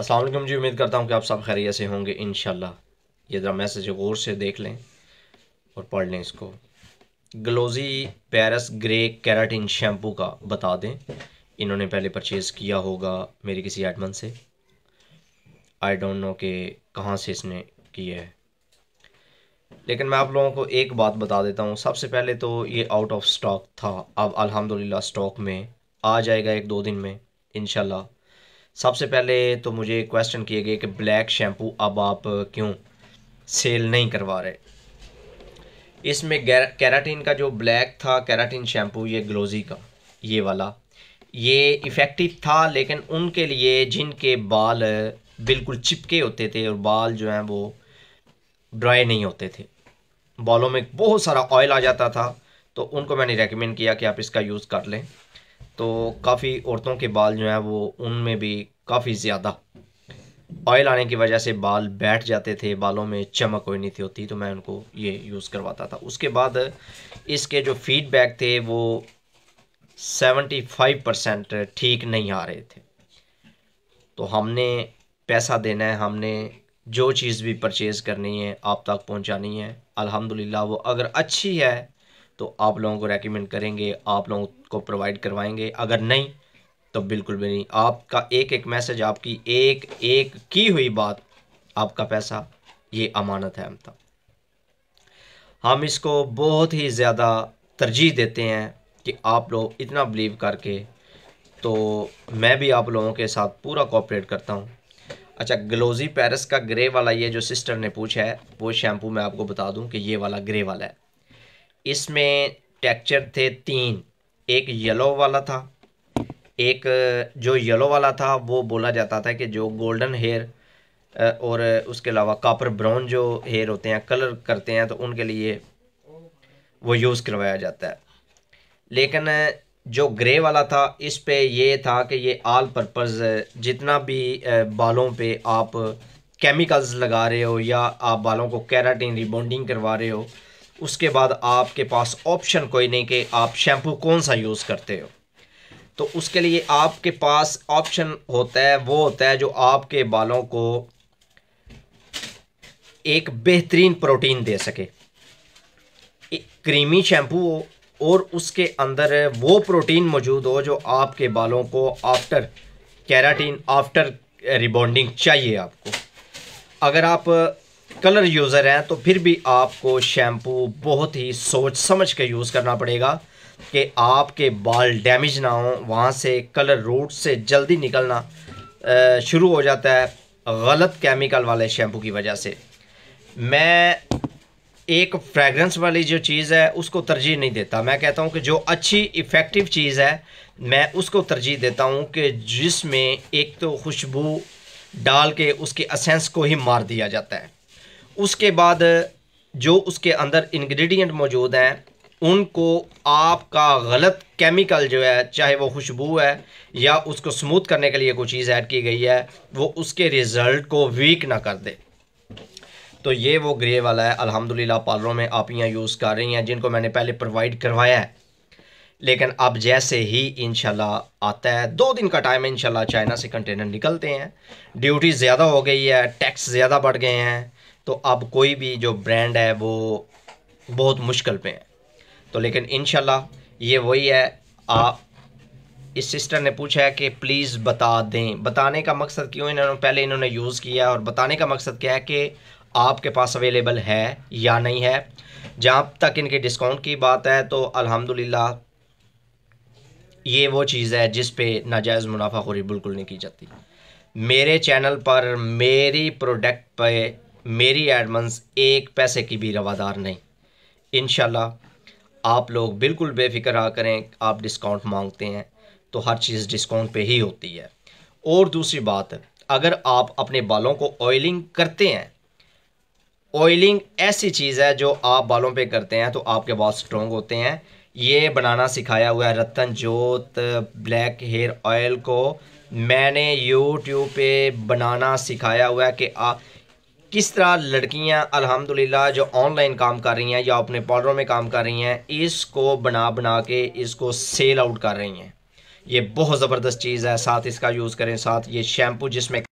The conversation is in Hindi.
असलम जी उम्मीद करता हूँ कि आप सब खैरियत से होंगे इन ये ज़रा मैसेज गौर से देख लें और पढ़ लें इसको glossy Paris grey keratin shampoo का बता दें इन्होंने पहले परचेज़ किया होगा मेरी किसी एडमन से आई डोंट नो कि कहाँ से इसने किया है लेकिन मैं आप लोगों को एक बात बता देता हूँ सबसे पहले तो ये आउट ऑफ स्टॉक था अब अल्हम्दुलिल्लाह स्टॉक में आ जाएगा एक दो दिन में इनशाला सबसे पहले तो मुझे क्वेश्चन किए गए कि ब्लैक शैम्पू अब आप क्यों सेल नहीं करवा रहे इसमें कैराटीन का जो ब्लैक था कैराटीन शैम्पू ये ग्लोजी का ये वाला ये इफ़ेक्टिव था लेकिन उनके लिए जिनके बाल बिल्कुल चिपके होते थे और बाल जो हैं वो ड्राई नहीं होते थे बालों में बहुत सारा ऑयल आ जाता था तो उनको मैंने रेकमेंड किया कि आप इसका यूज़ कर लें तो काफ़ी औरतों के बाल जो हैं वो उनमें भी काफ़ी ज़्यादा ऑयल आने की वजह से बाल बैठ जाते थे बालों में चमक कोई नहीं थी होती तो मैं उनको ये यूज़ करवाता था उसके बाद इसके जो फीडबैक थे वो सेवेंटी फाइव परसेंट ठीक नहीं आ रहे थे तो हमने पैसा देना है हमने जो चीज़ भी परचेज़ करनी है आप तक पहुंचानी है अल्हम्दुलिल्लाह वो अगर अच्छी है तो आप लोगों को रेकमेंड करेंगे आप लोगों को प्रोवाइड करवाएंगे अगर नहीं तो बिल्कुल भी नहीं आपका एक एक मैसेज आपकी एक एक की हुई बात आपका पैसा ये अमानत है अमता हम इसको बहुत ही ज़्यादा तरजीह देते हैं कि आप लोग इतना बिलीव करके तो मैं भी आप लोगों के साथ पूरा कॉपरेट करता हूँ अच्छा ग्लोजी पैरस का ग्रे वाला ये जो सिस्टर ने पूछा है वो शैम्पू मैं आपको बता दूं कि ये वाला ग्रे वाला है इसमें टेक्चर थे तीन एक येलो वाला था एक जो येलो वाला था वो बोला जाता था कि जो गोल्डन हेयर और उसके अलावा कापर ब्राउन जो हेयर होते हैं कलर करते हैं तो उनके लिए वो यूज़ करवाया जाता है लेकिन जो ग्रे वाला था इस पे ये था कि ये आल पर्पज़ जितना भी बालों पे आप केमिकल्स लगा रहे हो या आप बालों को कैराटीन रिबॉन्डिंग करवा रहे हो उसके बाद आपके पास ऑप्शन कोई नहीं कि आप शैम्पू कौन सा यूज़ करते हो तो उसके लिए आपके पास ऑप्शन होता है वो होता है जो आपके बालों को एक बेहतरीन प्रोटीन दे सके एक क्रीमी शैम्पू हो और उसके अंदर वो प्रोटीन मौजूद हो जो आपके बालों को आफ्टर कैराटीन आफ्टर रिबॉन्डिंग चाहिए आपको अगर आप कलर यूज़र हैं तो फिर भी आपको शैम्पू बहुत ही सोच समझ के यूज़ करना पड़ेगा कि आपके बाल डैमेज ना हो वहाँ से कलर रूट से जल्दी निकलना शुरू हो जाता है गलत केमिकल वाले शैम्पू की वजह से मैं एक फ्रेगरेंस वाली जो चीज़ है उसको तरजीह नहीं देता मैं कहता हूँ कि जो अच्छी इफ़ेक्टिव चीज़ है मैं उसको तरजीह देता हूँ कि जिसमें एक तो खुशबू डाल के उसके असेंस को ही मार दिया जाता है उसके बाद जो उसके अंदर इंग्रेडिएंट मौजूद हैं उनको आपका गलत केमिकल जो है चाहे वो खुशबू है या उसको स्मूथ करने के लिए कोई चीज़ ऐड की गई है वो उसके रिज़ल्ट को वीक ना कर दे तो ये वो ग्रे वाला है अल्हम्दुलिल्लाह पार्लरों में आप यहाँ यूज़ कर रही हैं जिनको मैंने पहले प्रोवाइड करवाया है लेकिन अब जैसे ही इंशाल्लाह आता है दो दिन का टाइम है इंशाल्लाह चाइना से कंटेनर निकलते हैं ड्यूटी ज़्यादा हो गई है टैक्स ज़्यादा बढ़ गए हैं तो अब कोई भी जो ब्रांड है वो बहुत मुश्किल पे है तो लेकिन इन ये वही है आप इस सिस्टर ने पूछा है कि प्लीज़ बता दें बताने का मकसद क्यों इन्होंने पहले इन्होंने यूज़ किया और बताने का मकसद क्या है कि आपके पास अवेलेबल है या नहीं है जहाँ तक इनके डिस्काउंट की बात है तो अलहमदिल्ला ये वो चीज़ है जिस पे नाजायज़ मुनाफा खोरी बिल्कुल नहीं की जाती मेरे चैनल पर मेरी प्रोडक्ट पे मेरी एडमंस एक पैसे की भी रवादार नहीं इन आप लोग बिल्कुल बेफिक्र आ करें आप डिस्काउंट मांगते हैं तो हर चीज़ डिस्काउंट पे ही होती है और दूसरी बात अगर आप अपने बालों को ऑयलिंग करते हैं ऑयलिंग ऐसी चीज़ है जो आप बालों पे करते हैं तो आपके बाल स्ट्रॉन्ग होते हैं ये बनाना सिखाया हुआ है रतन जोत ब्लैक हेयर ऑयल को मैंने यूट्यूब पे बनाना सिखाया हुआ है कि आप किस तरह लड़कियां अल्हम्दुलिल्लाह जो ऑनलाइन काम कर रही हैं या अपने पार्लरों में काम कर रही हैं इसको बना बना के इसको सेल आउट कर रही हैं ये बहुत ज़बरदस्त चीज़ है साथ इसका यूज़ करें साथ ये शैम्पू जिसमें